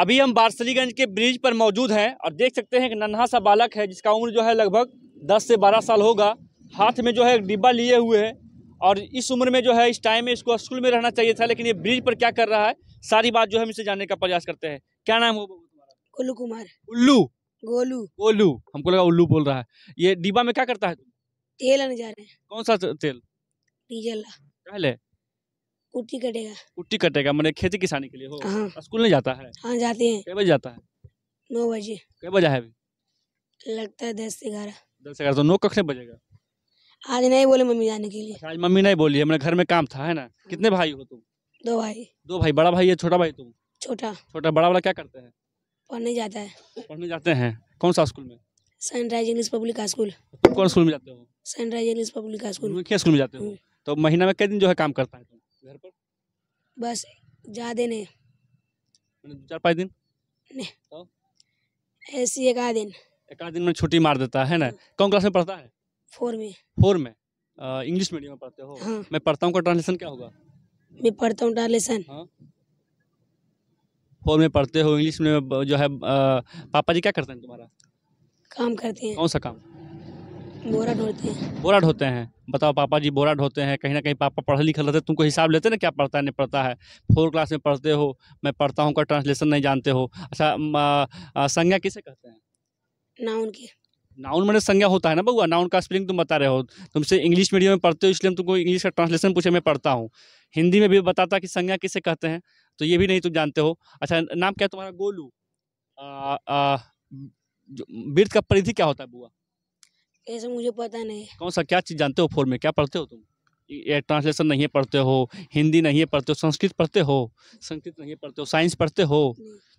अभी हम बारसलीगंज के ब्रिज पर मौजूद हैं और देख सकते हैं कि नन्हा सा बालक है जिसका उम्र जो है लगभग दस से बारह साल होगा हाथ में जो है डिब्बा लिए हुए है और इस उम्र में जो है इस टाइम में इसको स्कूल में रहना चाहिए था लेकिन ये ब्रिज पर क्या कर रहा है सारी बात जो है हम इसे जानने का प्रयास करते हैं क्या नाम हो उल्लू कुमार उल्लू गोलू गोलू हमको लगा उल्लू बोल रहा है ये डिब्बा में क्या करता है तेल जा रहे हैं कौन सा तेल डीजल पहले कुट्टी कटेगा कुट्टी कटेगा मैंने खेती किसानी के लिए हो हाँ। स्कूल नहीं जाता है हाँ जाते हैं कई बजे जाता है नौ बजे कई बजा है लगता है दस से ग्यारह दस से ग्यारह तो नौ कखने बजेगा आज नहीं बोले मम्मी जाने के लिए अच्छा, आज मम्मी नहीं बोली हमारे घर में काम था है ना कितने हाँ। भाई हो तुम दो भाई दो भाई बड़ा भाई है छोटा भाई तुम छोटा छोटा बड़ा वाला क्या करते हैं पढ़ने जाता है पढ़ने जाते हैं कौन सा स्कूल में सनराइज इंग्लिश पब्लिक स्कूल कौन स्कूल में जाते हो सनराइज इंग्लिश पब्लिक स्कूल में क्या स्कूल में जाते हो हाँ। तो महीना में कई दिन जो है काम करता है तुम घर पर बस ज़्यादा नहीं चार पाँच दिन तो? ऐसी एक आध दिन एक आध दिन में छुट्टी मार देता है ना हाँ। कौन क्लास में पढ़ता है फोर में फोर में इंग्लिश मीडियम में पढ़ते हो हाँ। मैं पढ़ता हूँ का ट्रांसलेशन क्या होगा मैं पढ़ता हूँ ट्रांसलेशन हाँ? फोर में पढ़ते हो इंग्लिश में जो है आ, पापा जी क्या करते हैं तुम्हारा काम करते हैं कौन सा काम बोरा ढोते हैं बोरा ढोते हैं बताओ पापा जी बोरा ढोते हैं कहीं ना कहीं पापा पढ़े लिखे रहते तुमको हिसाब लेते ना क्या पढ़ता है नहीं पढ़ता है फोर क्लास में पढ़ते हो मैं पढ़ता हूँ का ट्रांसलेशन नहीं जानते हो अच्छा संज्ञा किसे कहते हैं नाउन की नाउन मैंने संज्ञा होता है ना बउआ नाउन का स्पेलिंग तुम बता रहे हो तुमसे इंग्लिश मीडियम में पढ़ते हो इसलिए हम तुमको इंग्लिश का ट्रांसलेशन पूछे मैं पढ़ता हूँ हिंदी में भी बताता कि संज्ञा किसे कहते हैं तो ये भी नहीं तुम जानते हो अच्छा नाम क्या तुम्हारा गोलू वृत्त का परिधि क्या होता है बुआ ऐसे मुझे पता नहीं कौन सा क्या चीज़ जानते हो फोर में क्या पढ़ते हो तुम ये ट्रांसलेशन नहीं पढ़ते हो हिंदी नहीं पढ़ते हो संस्कृत पढ़ते हो संस्कृत नहीं पढ़ते हो साइंस पढ़ते हो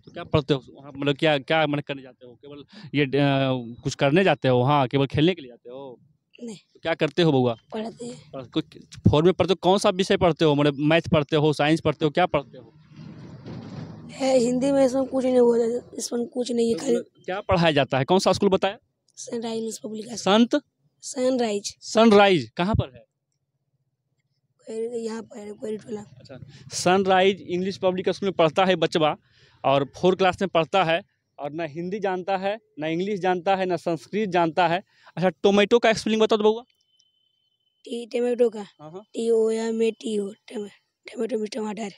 तो क्या पढ़ते हो वहाँ मतलब क्या क्या मन करने जाते हो केवल ये कुछ करने जाते हो वहाँ केवल खेलने के लिए जाते हो नहीं तो क्या करते हो बउआ पढ़ते फोर में पढ़ते हो कौन सा विषय पढ़ते हो मतलब मैथ पढ़ते हो साइंस पढ़ते हो क्या पढ़ते हो है हिंदी में इसमें कुछ नहीं बोला इसमें कुछ नहीं है तो क्या पढ़ाया जाता है कौन सा स्कूल बताया सनराइज न्यूज पब्लिक संत सनराइज सनराइज कहाँ पर है यहाँ पर टोला अच्छा सनराइज इंग्लिश पब्लिक स्कूल में पढ़ता है बचवा और फोर क्लास में पढ़ता है और ना हिंदी जानता है ना इंग्लिश जानता है ना संस्कृत जानता है अच्छा टोमेटो का स्पेलिंग बता दो बउआ टी टमेटो का हाँ, हाँ। T O M A T O tomato में टमाटर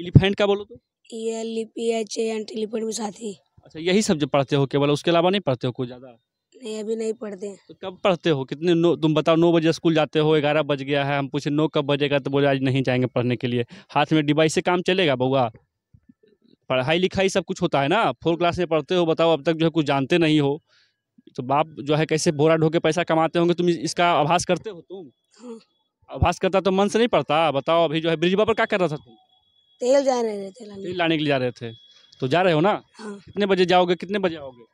एलिफेंट का बोलो तो E L P H A and elephant में साथी अच्छा यही सब जो पढ़ते हो केवल उसके अलावा नहीं पढ़ते हो कुछ ज़्यादा नहीं अभी नहीं पढ़ते तो कब पढ़ते हो कितने नो तुम बताओ नौ बजे स्कूल जाते हो ग्यारह बज गया है हम पूछे नौ कब बजेगा तो बोले आज नहीं जाएंगे पढ़ने के लिए हाथ में डिवाइस से काम चलेगा बउआ पढ़ाई लिखाई सब कुछ होता है ना फोर क्लास में पढ़ते हो बताओ अब तक जो है कुछ जानते नहीं हो तो बाप जो है कैसे बोरा ढो के पैसा कमाते होंगे तुम इसका आभास करते हो तुम आभास हाँ। करता तो मन से नहीं पढ़ता बताओ अभी जो है ब्रिज पर क्या कर रहा था तुम तेल जा रहे थे तेल लाने के लिए जा रहे थे तो जा रहे हो ना हाँ। कितने बजे जाओगे कितने बजे आओगे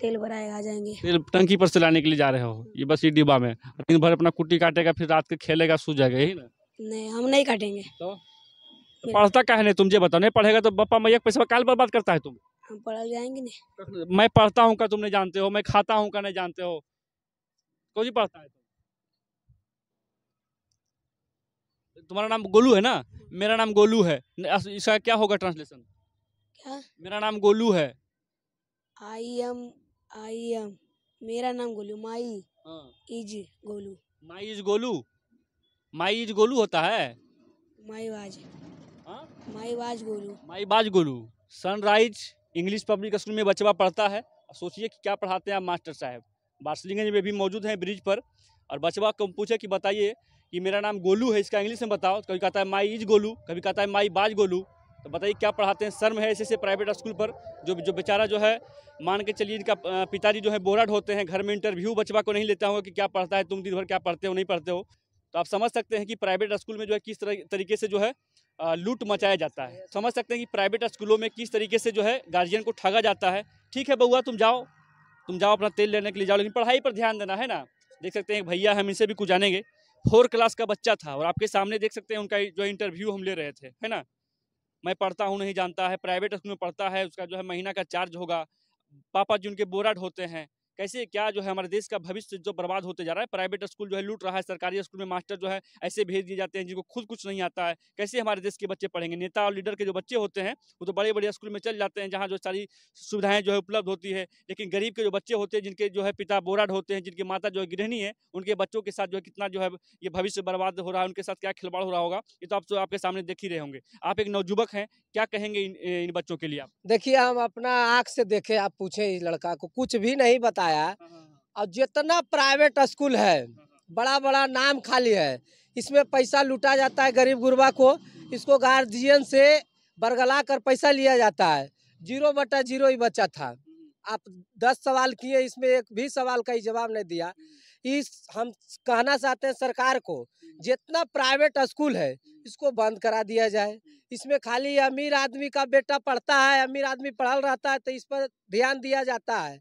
तेल भराए आ जाएंगे तेल टंकी पर से लाने के लिए जा रहे हो ये बस ये डिब्बा में दिन भर अपना कुट्टी काटेगा फिर रात के खेलेगा सू जाएगा यही ना नहीं हम नहीं काटेंगे तो, पढ़ता कहने तुम जे बताओ नहीं पढ़ेगा तो पप्पा मैं एक पैसा काल बर्बाद करता है तुम हम पढ़ जाएंगे नहीं मैं पढ़ता हूँ का तुम नहीं जानते हो मैं खाता हूँ का नहीं जानते हो कौन पढ़ता है तुम्हारा नाम गोलू है ना मेरा नाम गोलू है इसका क्या होगा ट्रांसलेशन क्या मेरा नाम गोलू है आई एम आई एम मेरा नाम गोलू माई हाँ। Is Golu my is Golu my is Golu होता है माई बाज हाँ? माई बाज गोलू माई बाज Golu Sunrise English public school में बचवा पढ़ता है सोचिए कि क्या पढ़ाते हैं आप मास्टर साहब बार्सलिंगंज में भी मौजूद हैं ब्रिज पर और बचवा को पूछे कि बताइए कि मेरा नाम गोलू है इसका इंग्लिश में बताओ कभी कहता है माई इज गोलू कभी कहता है माई बाज गोलू तो बताइए क्या पढ़ाते हैं शर्म है ऐसे ऐसे प्राइवेट स्कूल पर जो जो बेचारा जो है मान के चलिए इनका पिताजी जो है बोरड होते हैं घर में इंटरव्यू बचवा को नहीं लेता हूँ कि क्या पढ़ता है तुम दिन भर क्या पढ़ते हो नहीं पढ़ते हो तो आप समझ सकते हैं कि प्राइवेट स्कूल में जो है किस तरह तरीके से जो है लूट मचाया जाता है समझ सकते हैं कि प्राइवेट स्कूलों में किस तरीके से जो है गार्जियन को ठगा जाता है ठीक है बउआ तुम जाओ तुम जाओ अपना तेल लेने के लिए जाओ लेकिन पढ़ाई पर ध्यान देना है ना देख सकते हैं भैया हम इनसे भी कुछ जानेंगे फोर क्लास का बच्चा था और आपके सामने देख सकते हैं उनका जो इंटरव्यू हम ले रहे थे है ना मैं पढ़ता हूँ नहीं जानता है प्राइवेट स्कूल में पढ़ता है उसका जो है महीना का चार्ज होगा पापा जी उनके बोराड होते हैं कैसे क्या जो है हमारे देश का भविष्य जो बर्बाद होते जा रहा है प्राइवेट स्कूल जो है लूट रहा है सरकारी स्कूल में मास्टर जो है ऐसे भेज दिए जाते हैं जिनको खुद कुछ नहीं आता है कैसे हमारे देश के बच्चे पढ़ेंगे नेता और लीडर के जो बच्चे होते हैं वो तो बड़े बड़े स्कूल में चल जाते हैं जहाँ जो सारी सुविधाएं जो है उपलब्ध होती है लेकिन गरीब के जो बच्चे होते हैं जिनके जो है पिता बोराड होते हैं जिनकी माता जो है गृहणी है उनके बच्चों के साथ जो है कितना जो है ये भविष्य बर्बाद हो रहा है उनके साथ क्या खिलवाड़ हो रहा होगा ये तो आप तो आपके सामने देख ही रहे होंगे आप एक नवजुवक हैं क्या कहेंगे इन बच्चों के लिए आप देखिए हम अपना आँख से देखे आप पूछे इस लड़का को कुछ भी नहीं बता बताया और हाँ, हाँ, हाँ। जितना प्राइवेट स्कूल है बड़ा बड़ा नाम खाली है इसमें पैसा लूटा जाता है गरीब गुरबा को इसको गार्जियन से बरगला कर पैसा लिया जाता है जीरो बटा जीरो ही बच्चा था हम्म। आप दस सवाल किए इसमें एक भी सवाल का ही जवाब नहीं दिया हम्म। इस हम कहना चाहते हैं सरकार को हम्म। जितना प्राइवेट स्कूल है इसको बंद करा दिया जाए इसमें खाली अमीर आदमी का बेटा पढ़ता है अमीर आदमी पढ़ल रहता है तो इस पर ध्यान दिया जाता है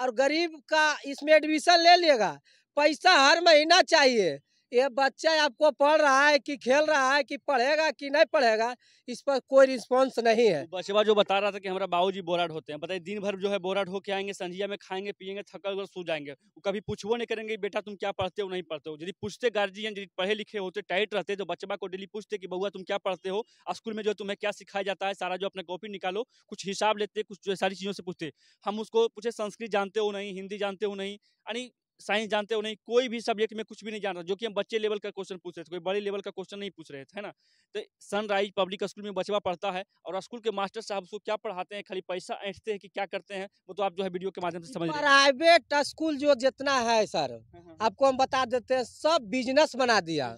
और गरीब का इसमें एडमिशन ले लेगा पैसा हर महीना चाहिए ये बच्चा आपको पढ़ रहा है कि खेल रहा है कि पढ़ेगा कि नहीं पढ़ेगा इस पर कोई रिस्पॉन्स नहीं है तो बचवा जो बता रहा था कि हमारा बाबूजी बोराड होते हैं बताइए दिन भर जो है बोराड होके आएंगे संजिया में खाएंगे पियेंगे थकल उगल सो जाएंगे वो कभी पूछवो नहीं करेंगे बेटा तुम क्या पढ़ते हो नहीं पढ़ते हो यदि पूछते गार्जियन यदि पढ़े लिखे होते टाइट रहते तो बचवा को डेली पूछते कि बउआ तुम क्या पढ़ते हो स्कूल में जो तुम्हें क्या सिखाया जाता है सारा जो अपना कॉपी निकालो कुछ हिसाब लेते कुछ सारी चीज़ों से पूछते हम उसको पूछे संस्कृत जानते हो नहीं हिंदी जानते हो नहीं यानी साइंस जानते हो नहीं कोई भी सब्जेक्ट में कुछ भी नहीं जानता जो कि हम बच्चे लेवल का क्वेश्चन पूछ रहे थे कोई बड़े लेवल का क्वेश्चन नहीं पूछ रहे थे है ना तो सनराइज पब्लिक स्कूल में बचवा पढ़ता है और स्कूल के मास्टर साहब उसको क्या पढ़ाते हैं खाली पैसा ऐंठते हैं कि क्या करते हैं वो तो आप जो है वीडियो के माध्यम से समझ प्राइवेट स्कूल जो जितना है सर हाँ, हाँ, हाँ। आपको हम बता देते हैं सब बिजनेस बना दिया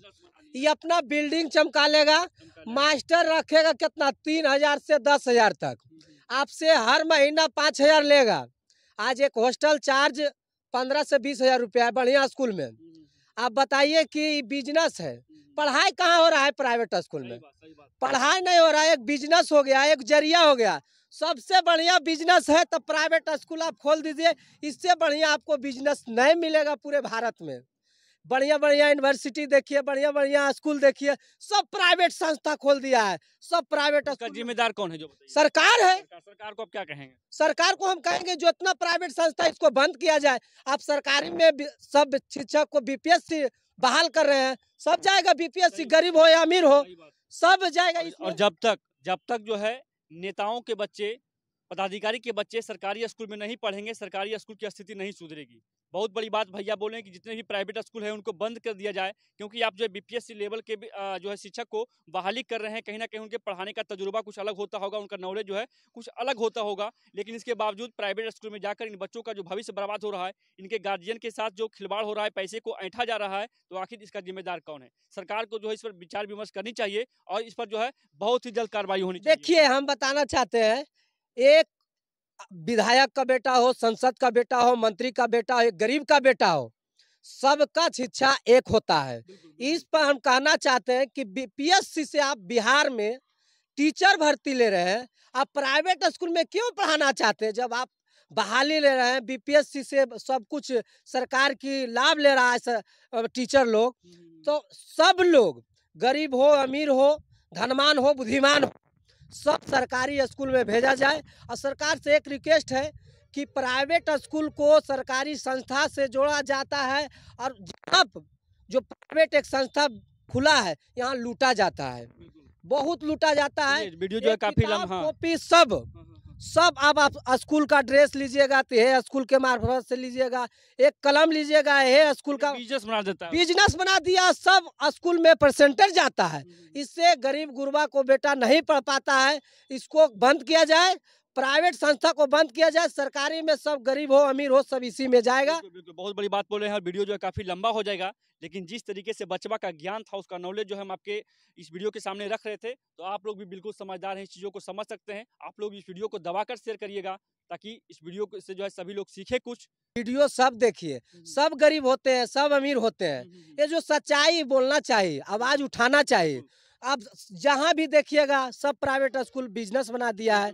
ये अपना बिल्डिंग चमका लेगा मास्टर रखेगा कितना तीन से दस तक हम्म, हम्म। आपसे हर महीना पाँच लेगा आज एक हॉस्टल चार्ज पंद्रह से बीस हजार रुपया है बढ़िया स्कूल में हम्म। आप बताइए कि बिजनेस है हम्म। पढ़ाई कहाँ हो रहा है प्राइवेट स्कूल में पढ़ाई नहीं हो रहा है एक बिजनेस हो गया एक जरिया हो गया सबसे बढ़िया बिजनेस है तो प्राइवेट स्कूल आप खोल दीजिए इससे बढ़िया आपको बिजनेस नहीं मिलेगा पूरे भारत में बढ़िया बढ़िया यूनिवर्सिटी देखिए बढ़िया बढ़िया स्कूल देखिए सब प्राइवेट संस्था खोल दिया है सब प्राइवेट जिम्मेदार कौन है जो सरकार है सरकार को आप क्या कहेंगे सरकार को हम कहेंगे जो इतना प्राइवेट संस्था इसको बंद किया जाए आप सरकारी में सब शिक्षक को बीपीएससी बहाल कर रहे हैं सब जाएगा बीपीएससी गरीब हो या अमीर हो सब जाएगा और जब तक जब तक जो है नेताओं के बच्चे पदाधिकारी के बच्चे सरकारी स्कूल में नहीं पढ़ेंगे सरकारी स्कूल की स्थिति नहीं सुधरेगी बहुत बड़ी बात भैया बोले हैं कि जितने भी प्राइवेट स्कूल हैं उनको बंद कर दिया जाए क्योंकि आप जो है बीपीएससी लेवल के जो है शिक्षक को बहाली कर रहे हैं कहीं ना कहीं उनके पढ़ाने का तजुर्बा कुछ अलग होता होगा उनका नॉलेज जो है कुछ अलग होता होगा लेकिन इसके बावजूद प्राइवेट स्कूल में जाकर इन बच्चों का जो भविष्य बर्बाद हो रहा है इनके गार्जियन के साथ जो खिलवाड़ हो रहा है पैसे को ऐठा जा रहा है तो आखिर इसका जिम्मेदार कौन है सरकार को जो है इस पर विचार विमर्श करनी चाहिए और इस पर जो है बहुत ही जल्द कार्रवाई होनी चाहिए देखिए हम बताना चाहते हैं एक विधायक का बेटा हो संसद का बेटा हो मंत्री का बेटा हो एक गरीब का बेटा हो सबका शिक्षा एक होता है इस पर हम कहना चाहते हैं कि बीपीएससी से आप बिहार में टीचर भर्ती ले रहे हैं आप प्राइवेट स्कूल में क्यों पढ़ाना चाहते हैं जब आप बहाली ले रहे हैं बीपीएससी से सब कुछ सरकार की लाभ ले रहा है टीचर लोग हम्म। तो सब लोग गरीब हो अमीर हो धनवान हो बुद्धिमान हो सब सरकारी स्कूल में भेजा जाए और सरकार से एक रिक्वेस्ट है कि प्राइवेट स्कूल को सरकारी संस्था से जोड़ा जाता है और जब जो प्राइवेट एक संस्था खुला है यहाँ लूटा जाता है बहुत लूटा जाता है वीडियो जो है काफी लंबा कॉपी सब हाँ। सब आप आप स्कूल का ड्रेस लीजिएगा तो हे स्कूल के मार्फत से लीजिएगा एक कलम लीजिएगा है स्कूल का बिजनेस बना देता है बिजनेस बना दिया सब स्कूल में परसेंटेज जाता है हम्म। इससे गरीब गुरबा को बेटा नहीं पढ़ पाता है इसको बंद किया जाए प्राइवेट संस्था को बंद किया जाए सरकारी में सब गरीब हो अमीर हो सब इसी में जाएगा बहुत बड़ी बात रहे हैं वीडियो जो है काफी लंबा हो जाएगा लेकिन जिस तरीके से बचवा का ज्ञान था उसका नॉलेज जो हम आपके इस वीडियो के सामने रख रहे थे तो आप लोग भी बिल्कुल समझदार हैं इस चीज़ों को समझ सकते हैं आप लोग इस वीडियो को दबाकर शेयर करिएगा ताकि इस वीडियो से जो है सभी लोग सीखे कुछ वीडियो सब देखिए हम्म, हम्म। सब गरीब होते हैं सब अमीर होते हैं हम्म, ये जो सच्चाई बोलना चाहिए आवाज उठाना चाहिए आप जहाँ भी देखिएगा सब प्राइवेट स्कूल बिजनेस बना दिया है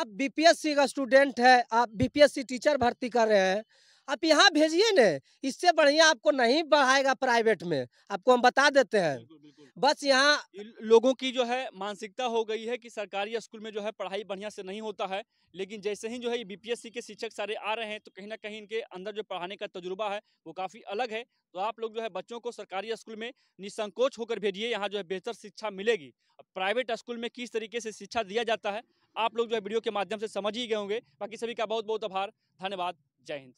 आप बीपीएससी का स्टूडेंट है आप बीपीएससी टीचर भर्ती कर रहे हैं आप यहाँ भेजिए ना इससे बढ़िया आपको नहीं बढ़ाएगा प्राइवेट में आपको हम बता देते हैं बस यहाँ लोगों की जो है मानसिकता हो गई है कि सरकारी स्कूल में जो है पढ़ाई बढ़िया से नहीं होता है लेकिन जैसे ही जो है बीपीएससी के शिक्षक सारे आ रहे हैं तो कहीं ना कहीं इनके अंदर जो पढ़ाने का तजुर्बा है वो काफ़ी अलग है तो आप लोग जो है बच्चों को सरकारी स्कूल में निसंकोच होकर भेजिए यहाँ जो है बेहतर शिक्षा मिलेगी प्राइवेट स्कूल में किस तरीके से शिक्षा दिया जाता है आप लोग जो है वीडियो के माध्यम से समझ ही गए होंगे बाकी सभी का बहुत बहुत आभार धन्यवाद जय हिंद